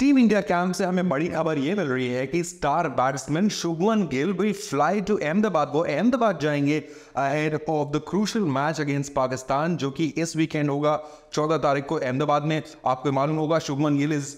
Team India camp से हमें बड़ी खबर ये मिल रही है कि star batsman Shubman Gill will fly to Ahmedabad वो अहमदाबाद जाएंगे ahead of the crucial match against Pakistan जो कि इस वीकेंड होगा चौदह तारीख को अहमदाबाद में आपको मालूम होगा Shubman Gill is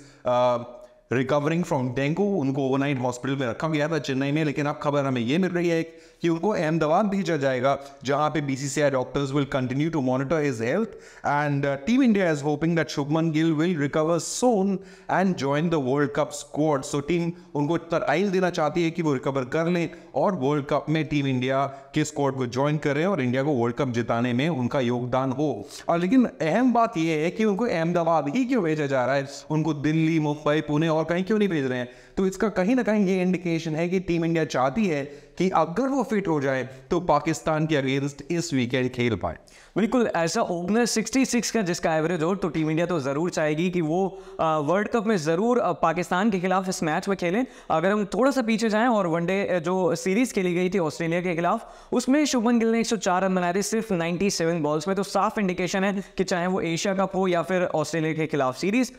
recovering from dengue उनको ओवरनाइट हॉस्पिटल में रखा गया था चेन्नई में लेकिन अब खबर हमें ये मिल रही है कि उनको अहमदाबाद भेजा जाएगा जहां पे BCCI doctors will continue to monitor his health and team India is hoping that Shubman Gill will recover soon and join the world cup squad so team उनको तरआइल देना चाहती है कि वो रिकवर कर लें और वर्ल्ड कप में टीम इंडिया के स्क्वाड को ज्वाइन करें और इंडिया को वर्ल्ड कप जिताने में उनका योगदान हो और लेकिन अहम बात यह है कि उनको अहमदाबाद ही क्यों भेजा जा रहा है उनको दिल्ली मुंबई पुणे और कहीं क्यों नहीं भेज रहे हैं तो इसका कहीं ना कहीं ये इंडिकेशन है कि टीम इंडिया चाहती है कि अगर वो फिट हो जाए तो पाकिस्तान के अगेंस्ट इस वीकेंड खेल पाए बिल्कुल ऐसा ओपनर 66 का जिसका एवरेज हो तो टीम इंडिया तो ज़रूर चाहेगी कि वो वर्ल्ड कप में ज़रूर पाकिस्तान के खिलाफ इस मैच में खेलें अगर हम थोड़ा सा पीछे जाएं और वनडे जो सीरीज़ खेली गई थी ऑस्ट्रेलिया के खिलाफ उसमें शुभमन गिल ने 104 रन बनाए थे सिर्फ 97 बॉल्स में तो साफ इंडिकेशन है कि चाहे वो एशिया कप हो या फिर ऑस्ट्रेलिया के खिलाफ सीरीज़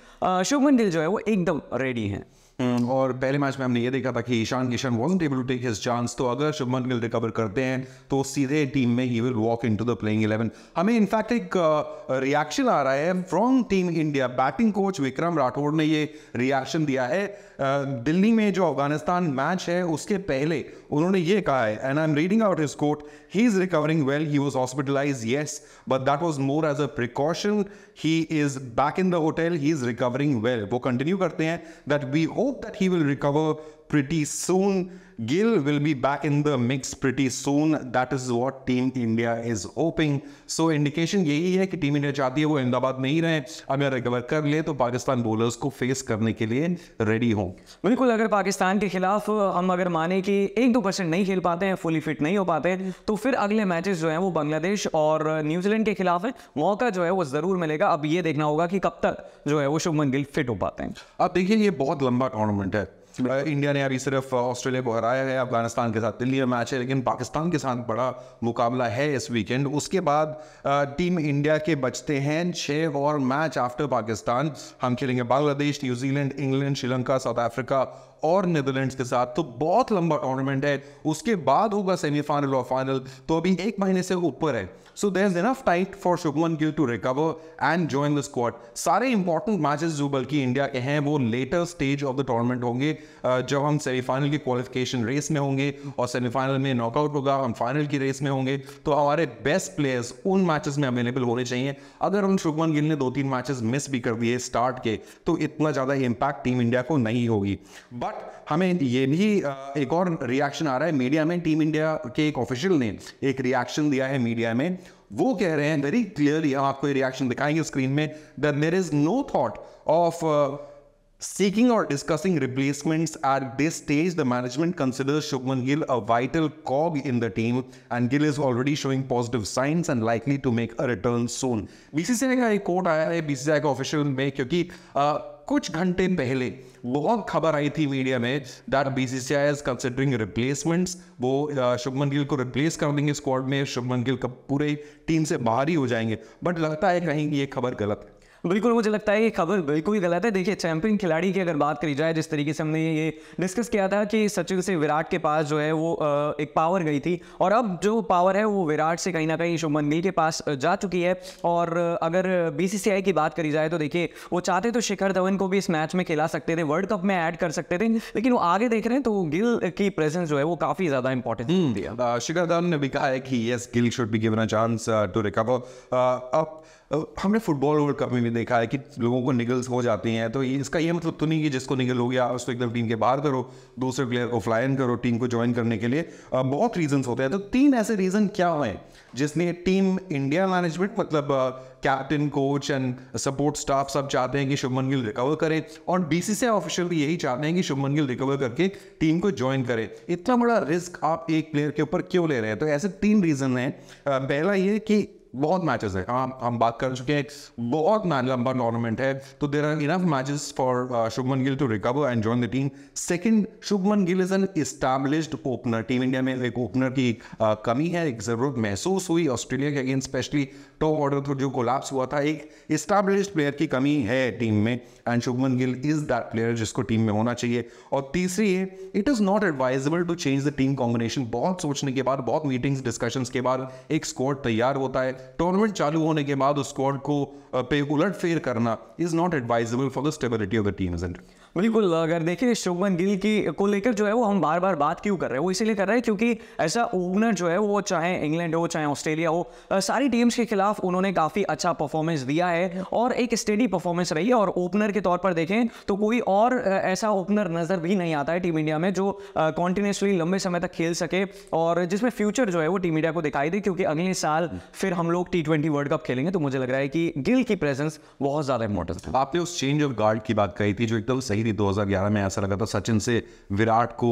शुभमन गिल जो है वो एकदम रेडी हैं Hmm. और पहले मैच में हमने ये देखा था कि Ishan Kishan was able to take his chance तो अगर शुभमन गिल रिकवर करते हैं तो सीधे टीम में ही will walk into the playing eleven हमें इनफैक्ट एक रिएक्शन uh, आ रहा है from team India batting coach Vikram Rathour ने ये रिएक्शन दिया है uh, दिल्ली में जो अफगानिस्तान मैच है उसके पहले उन्होंने ये कहा है and I am reading out his quote he is recovering well he was hospitalise yes but that was more as a precaution he is back in the hotel he is recovering well वो continue करते हैं that we hope hope that he will recover pretty soon. Gill will be back in the mix pretty soon. That is what Team India is hoping. So indication यही है कि team India चाहती है वो अहमदाबाद में ही रहे अब रिकवर कर ले तो पाकिस्तान बॉलर्स को फेस करने के लिए रेडी हों बिल्कुल अगर पाकिस्तान के खिलाफ हम अगर माने कि एक दो परसेंट नहीं खेल पाते हैं फुली फिट नहीं हो पाते तो फिर अगले मैचेस जो हैं वो बांग्लादेश और न्यूजीलैंड के खिलाफ है मौका जो है वो ज़रूर मिलेगा अब ये देखना होगा कि कब तक जो है वो शुभमन गिल फिट हो पाते हैं अब देखिए ये बहुत लंबा टूर्नामेंट है इंडिया uh, ने अभी सिर्फ uh, ऑस्ट्रेलिया को हराया है अफगानिस्तान के साथ दिल्ली में मैच है लेकिन पाकिस्तान के साथ बड़ा मुकाबला है इस वीकेंड उसके बाद टीम uh, इंडिया के बचते हैं छः और मैच आफ्टर पाकिस्तान हम खेलेंगे Bangladesh New Zealand England Sri Lanka South Africa और नीदरलैंड्स के साथ तो बहुत लंबा टूर्नामेंट है उसके बाद होगा सेमीफाइनल और फाइनल तो अभी एक महीने से ऊपर है so there is enough time for Shubman Gill to recover and join the squad सारे इंपॉर्टेंट मैचेस जो बल्कि इंडिया के हैं वो later stage of the tournament होंगे जब हम सेमीफाइनल की क्वालिफिकेशन रेस में होंगे और सेमीफाइनल में नॉकआउट होगा हम फाइनल की रेस में होंगे तो हमारे बेस्ट प्लेयर्स उन मैचेस में अवेलेबल होने चाहिए अगर हम शुभमन गिल ने दो तीन मैचेस मिस भी कर दिए स्टार्ट के तो इतना ज़्यादा इम्पैक्ट टीम इंडिया को नहीं होगी बट हमें ये भी एक और रिएक्शन आ रहा है मीडिया में टीम इंडिया के एक ऑफिशियल ने एक रिएक्शन दिया है मीडिया में वो कह रहे हैं वेरी क्लियरली हम आपको रिएक्शन दिखाएंगे स्क्रीन में that there is no thought of Seeking or discussing replacements at this stage, the management considers Shubman Gill a vital cog in the team and Gill is already showing positive signs and likely to make a return soon. BCCI का एक coat आया है BCCI का official में क्योंकि कुछ घंटे पहले बहुत खबर आई थी मीडिया में that B C C I is considering replacements वो शुभमन गिल को रिप्लेस कर देंगे स्क्वाड में शुभमन गिल का पूरे टीम से बाहर ही हो जाएंगे बट लगता है कहीं ये खबर गलत है बिल्कुल मुझे लगता है ये खबर बिल्कुल ही गलत है देखिए चैंपियन खिलाड़ी की अगर बात करी जाए जिस तरीके से हमने ये डिस्कस किया था कि सचिन से विराट के पास जो है वो एक पावर गई थी और अब जो पावर है वो विराट से कहीं ना कहीं शुभमन गिल के पास जा चुकी है और अगर बीसीसीआई की बात करी जाए तो देखिए वो चाहते तो शिखर धवन को भी इस मैच में खिला सकते थे वर्ल्ड कप में ऐड कर सकते थे लेकिन वो आगे देख रहे हैं तो गिल की प्रेजेंस जो है वो काफी ज्यादा इंपॉर्टेंट हम्म, शिखर धवन ने भी कहा है कि yes Gill should be given a chance to recover अब हमने फुटबॉल वर्ल्ड कप में भी देखा है कि लोगों को निगल्स हो जाती हैं तो इसका यह मतलब तो नहीं कि जिसको निगल हो गया उसको एकदम टीम के बाहर करो दूसरे प्लेयर को फ्लाइन करो टीम को ज्वाइन करने के लिए बहुत रीजन होते हैं तो तीन ऐसे रीज़न क्या हैं जिसने टीम इंडिया मैनेजमेंट मतलब captain coach and support staff सब चाहते हैं कि शुभमन गिल रिकवर करे और बीसीसीआई ऑफिशियल भी यही चाहते हैं कि शुभमन गिल रिकवर करके टीम को ज्वाइन करे इतना बड़ा रिस्क आप एक प्लेयर के ऊपर क्यों ले रहे हैं तो ऐसे तीन रीज़न हैं पहला ये कि बहुत मैचेस हैं हम हम बात कर चुके हैं बहुत लंबा टूर्नामेंट है तो there are enough matches for Shubman Gill to recover and join the team second Shubman Gill is an established opener team India में एक ओपनर की uh, कमी है एक जरूरत महसूस हुई ऑस्ट्रेलिया के अगेंस्ट स्पेशली टॉप ऑर्डर पर जो कोलाप्स हुआ था एक इस्टेब्लिश प्लेयर की कमी है टीम में and Shubman Gill is that player जिसको टीम में होना चाहिए और तीसरी है it is not advisable to change the team combination बहुत सोचने के बाद बहुत मीटिंग्स डिस्कशंस के बाद एक स्कोर तैयार होता है टूर्नामेंट चालू होने के बाद उस स्क्वाड को पे उलट फेर करना is not advisable for the stability of the team and बिल्कुल अगर देखिए शुभमन गिल की को लेकर जो है वो हम बार बार बात क्यों कर रहे हैं वो इसीलिए कर रहे हैं क्योंकि ऐसा ओपनर जो है वो चाहे इंग्लैंड हो चाहे ऑस्ट्रेलिया हो सारी टीम्स के खिलाफ उन्होंने काफ़ी अच्छा परफॉर्मेंस दिया है और एक स्टेडी परफॉर्मेंस रही है और ओपनर के तौर पर देखें तो कोई और ऐसा ओपनर नज़र भी नहीं आता है टीम इंडिया में जो कॉन्टीन्यूसली लंबे समय तक खेल सके और जिसमें फ्यूचर जो है वो टीम इंडिया को दिखाई दे क्योंकि अगले साल फिर हम लोग टी ट्वेंटी वर्ल्ड कप खेलेंगे तो मुझे लग रहा है कि गिल की प्रेजेंस बहुत ज़्यादा इंपॉर्टेंट है आपने उस चेंज ऑफ गार्ड की बात कही थी जो एकदम तो सही रही थी 2011 में ऐसा लगा था सचिन से विराट को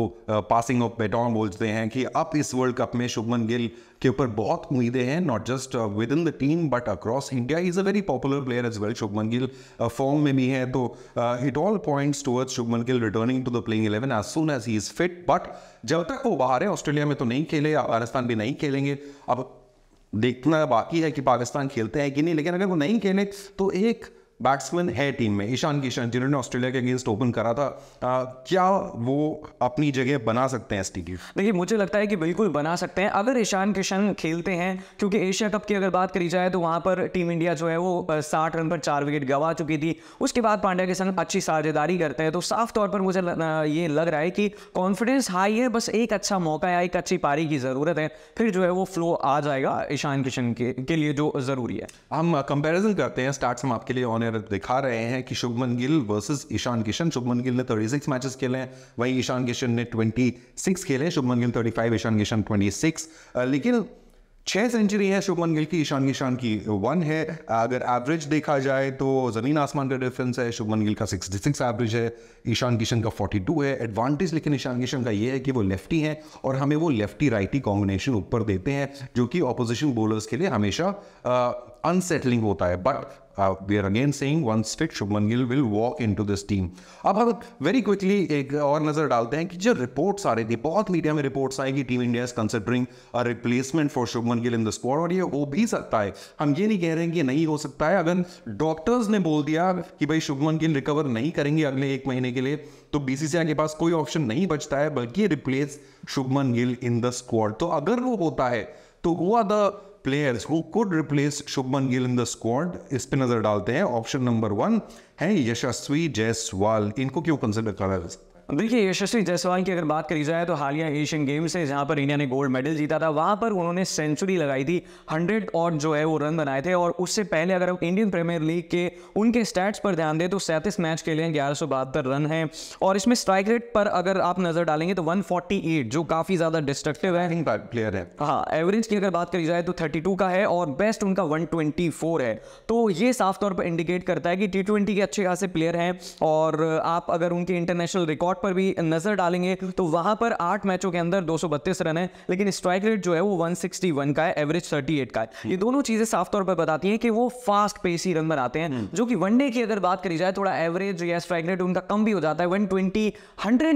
पासिंग ऑफ बेटॉन बोलते हैं कि अब इस वर्ल्ड कप में शुभमन गिल के ऊपर बहुत उम्मीदें हैं not just within the team but across India is a very popular player as well Shubman Gill form में भी है तो it all points towards Shubman Gill returning to the playing eleven as soon as he is fit but जब तक वो बाहर है Australia में तो नहीं खेले अफगानिस्तान भी नहीं खेलेंगे अब देखना बाकी है कि पाकिस्तान खेलते हैं कि नहीं लेकिन अगर वो नहीं खेले तो एक बैट्समैन है टीम में ईशान किशन जिन्होंने ऑस्ट्रेलिया के अगेंस्ट ओपन करा था आ, क्या वो अपनी जगह बना सकते हैं एसटी की देखिए मुझे लगता है कि बिल्कुल बना सकते हैं अगर ईशान किशन खेलते हैं क्योंकि एशिया कप की अगर बात करी जाए तो वहाँ पर टीम इंडिया जो है वो साठ रन पर चार विकेट गंवा चुकी थी उसके बाद पांड्या के संग अच्छी साझेदारी करते हैं तो साफ तौर पर मुझे ये लग रहा है कि कॉन्फिडेंस हाई है बस एक अच्छा मौका या एक अच्छी पारी की ज़रूरत है फिर जो है वो फ्लो आ जाएगा ईशान किशन के, के लिए जो ज़रूरी है हम कंपेरिजन करते हैं स्टार्ट हम आपके लिए ऑन में दिखा रहे हैं कि शुभमन गिल वर्सेस ईशान किशन शुभमन गिल ने 36 मैचेस खेले हैं वहीं ईशान किशन ने 26 खेले हैं शुभमन गिल 35 फाइव ईशान किशन 26 लेकिन छह सेंचुरी है शुभमन गिल की ईशान किशन की वन है अगर एवरेज देखा जाए तो ज़मीन आसमान का डिफरेंस है शुभमन गिल का सिक्सटी सिक्स एवरेज है ईशान किशन का फोर्टी टू है एडवांटेज लेकिन ईशान किशन का ये है कि वो लेफ्टी है और हमें वो लेफ्टी राइटी कॉम्बिनेशन ऊपर देते हैं जो कि ऑपोजिशन बोलर्स के लिए हमेशा अनसेटलिंग होता है but we are again saying one stick Shubman Gill will walk into this team अब हम वेरी क्विकली एक और नज़र डालते हैं कि जो रिपोर्ट्स आ रही थी बहुत मीडिया में रिपोर्ट्स आए कि team India is considering a replacement for Shubman Gill in the squad और ये हो भी सकता है हम ये नहीं कह रहे हैं कि नहीं हो सकता है अगर डॉक्टर्स ने बोल दिया कि भाई शुभमन गिल रिकवर नहीं करेंगे अगले एक महीने के लिए तो बीसीसीआई के पास कोई ऑप्शन नहीं बचता है बल्कि replace Shubman Gill in the squad तो अगर वो होता है तो हुआ the players who could replace Shubman Gill in the squad इस पे नजर डालते हैं ऑप्शन नंबर वन है यशस्वी जयसवाल इनको क्यों कंसिडर करा जा सकता देखिए यशस्वी जायसवाल की अगर बात करी जाए तो हालिया एशियन गेम्स है जहाँ पर इंडिया ने गोल्ड मेडल जीता था वहाँ पर उन्होंने सेंचुरी लगाई थी हंड्रेड और जो है वो रन बनाए थे और उससे पहले अगर हम इंडियन प्रीमियर लीग के उनके स्टैट्स पर ध्यान दें तो सैंतीस मैच के लिए ग्यारह रन हैं और इसमें स्ट्राइक रेट पर अगर आप नज़र डालेंगे तो वन जो काफ़ी ज़्यादा डिस्ट्रक्टिव है प्लेयर है हाँ एवरेज की अगर बात करी जाए तो थर्टी का है और बेस्ट उनका वन है तो ये साफ तौर पर इंडिकेट करता है कि टी के अच्छे खासे प्लेयर हैं और आप अगर उनके इंटरनेशनल रिकॉर्ड रिकॉर्ड पर भी नज़र डालेंगे तो वहां पर आठ मैचों के अंदर दो रन है लेकिन स्ट्राइक रेट जो है वो वन का है एवरेज थर्टी का है ये हम्म। दोनों चीज़ें साफ तौर पर बताती है कि वो फास्ट पेस ही रन बनाते हैं हम्म। जो कि वनडे की अगर बात करी जाए थोड़ा एवरेज या स्ट्राइक रेट उनका कम भी हो जाता है वन ट्वेंटी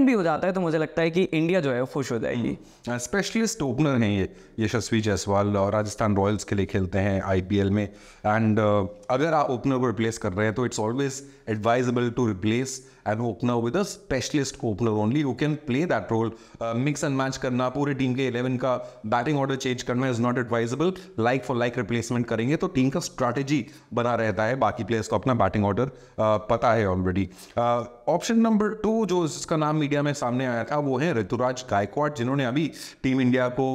भी हो जाता है तो मुझे लगता है कि इंडिया जो है वो खुश हो जाएगी स्पेशलिस्ट हम्म। ओपनर हाँ, हैं ये यशस्वी जायसवाल और राजस्थान रॉयल्स के लिए खेलते हैं आईपीएल में एंड uh, अगर आप ओपनर को रिप्लेस कर रहे हैं तो it's always advisable to replace an opener with a specialist just opener only you can play that role mix and match करना पूरे टीम के इलेवन का बैटिंग ऑर्डर चेंज करना is not advisable like for like replacement करेंगे तो team का strategy बना रहता है बाकी प्लेयर्स को अपना बैटिंग ऑर्डर uh, पता है ऑलरेडी ऑप्शन नंबर टू जो जिसका नाम मीडिया में सामने आया था वो है ऋतुराज गायकवाड जिन्होंने अभी टीम इंडिया को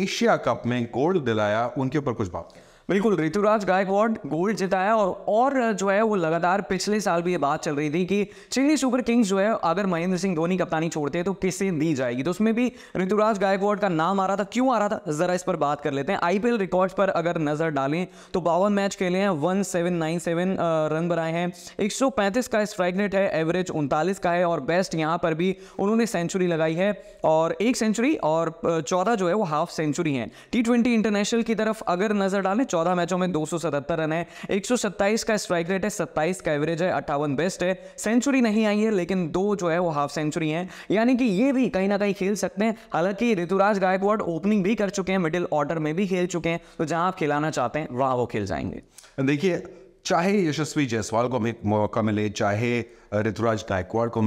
एशिया uh, कप में गोल्ड दिलाया उनके ऊपर कुछ बात बिल्कुल ऋतुराज गायकवाड गोल्ड जिताया और और जो है वो लगातार पिछले साल भी ये बात चल रही थी कि चेन्नई सुपर किंग्स जो है अगर महेंद्र सिंह धोनी कप्तानी छोड़ते हैं तो किसे दी जाएगी तो उसमें भी ऋतुराज गायकवाड का नाम आ रहा था क्यों आ रहा था जरा इस पर बात कर लेते हैं आईपीएल रिकॉर्ड्स पर अगर नजर डालें तो बावन मैच खेले हैं one seven nine seven run बनाए हैं एक सौ पैंतीस का स्ट्राइक रेट है एवरेज उनतालीस का है और बेस्ट यहाँ पर भी उन्होंने सेंचुरी लगाई है और एक सेंचुरी और चौदह जो है वो हाफ सेंचुरी है टी ट्वेंटी इंटरनेशनल की तरफ अगर नजर डालें चौदह मैचों में दो रन है एक का स्ट्राइक रेट है सत्ताईस का एवरेज है अट्ठावन बेस्ट है सेंचुरी नहीं आई है लेकिन दो जो है वो हाफ सेंचुरी है यानी कि ये भी कहीं ना कहीं खेल सकते हैं हालांकि ऋतुराज गायकवाड ओपनिंग भी कर चुके हैं मिडिल ऑर्डर में भी खेल चुके हैं तो जहां आप खिलाना चाहते हैं वहां वो खेल जाएंगे देखिए चाहे यशस्वी जायसवाल को हमें मौका मिले चाहे ऋतुराज गायकवाड़ को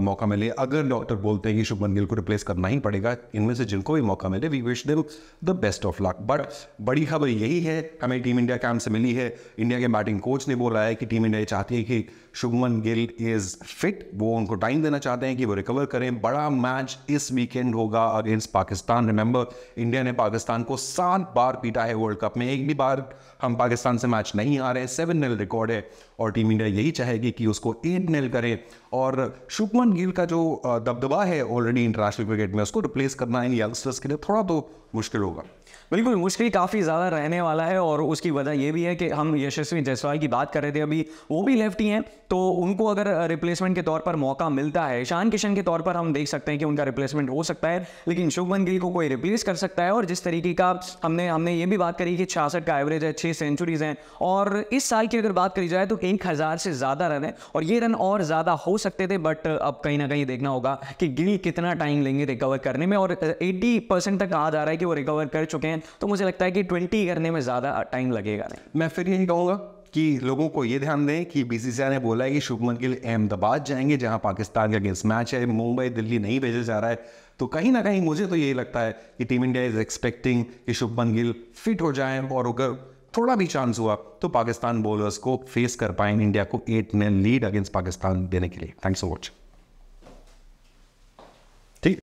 मौका मिले अगर डॉक्टर बोलते हैं कि शुभमन गिल को रिप्लेस करना ही पड़ेगा इनमें से जिनको भी मौका मिले we wish them the best of luck but बड़ी खबर यही है हमें टीम इंडिया कैंप से मिली है इंडिया के बैटिंग कोच ने बोला है कि टीम इंडिया चाहती है कि शुभमन गिल इज़ फिट वो उनको टाइम देना चाहते हैं कि वो रिकवर करें बड़ा मैच इस वीकेंड होगा अगेंस्ट पाकिस्तान रिमेंबर इंडिया ने पाकिस्तान को सात बार पीटा है वर्ल्ड कप में एक भी बार हम पाकिस्तान से मैच नहीं आ रहे सेवन नेल रिकॉर्ड है और टीम इंडिया यही चाहेगी कि उसको एट नेल करें और शुभमन गिल का जो दबदबा है ऑलरेडी इंटरनेशनल क्रिकेट में उसको रिप्लेस करना इन यंगस्टर्स के लिए थोड़ा तो मुश्किल होगा बिल्कुल मुश्किल काफ़ी ज़्यादा रहने वाला है और उसकी वजह यह भी है कि हम यशस्वी जायसवाल की बात कर रहे थे अभी वो भी लेफ्टी हैं तो उनको अगर रिप्लेसमेंट के तौर पर मौका मिलता है ईशान किशन के तौर पर हम देख सकते हैं कि उनका रिप्लेसमेंट हो सकता है लेकिन शुभमन गिल को कोई रिप्लेस कर सकता है और जिस तरीके का हमने हमने ये भी बात करी कि छियासठ का एवरेज है छः सेंचुरीज हैं और इस साल की अगर बात करी जाए तो एक हज़ार से ज़्यादा रन है और ये रन और ज़्यादा हो सकते थे बट अब कहीं ना कहीं देखना होगा कि गिल कितना टाइम लेंगे रिकवर करने में और एट्टी परसेंट तक कहा जा रहा है कि वो रिकवर कर चुके हैं हैं तो मुझे लगता है कि ट्वेंटी करने में ज़्यादा टाइम लगेगा नहीं मैं फिर यही कहूँगा कि लोगों को ये ध्यान दें कि बी ने बोला है कि शुभमन गिल अहमदाबाद जाएंगे जहाँ पाकिस्तान का अगेंस्ट मैच है मुंबई दिल्ली नहीं भेजा जा रहा है तो कहीं ना कहीं मुझे तो यही लगता है कि टीम इंडिया इज एक्सपेक्टिंग कि शुभमन गिल फिट हो जाए और अगर थोड़ा भी चांस हुआ तो पाकिस्तान बॉलर्स को फेस कर पाए इंडिया को eight man lead against Pakistan देने के लिए थैंक्स फॉर वॉचिंग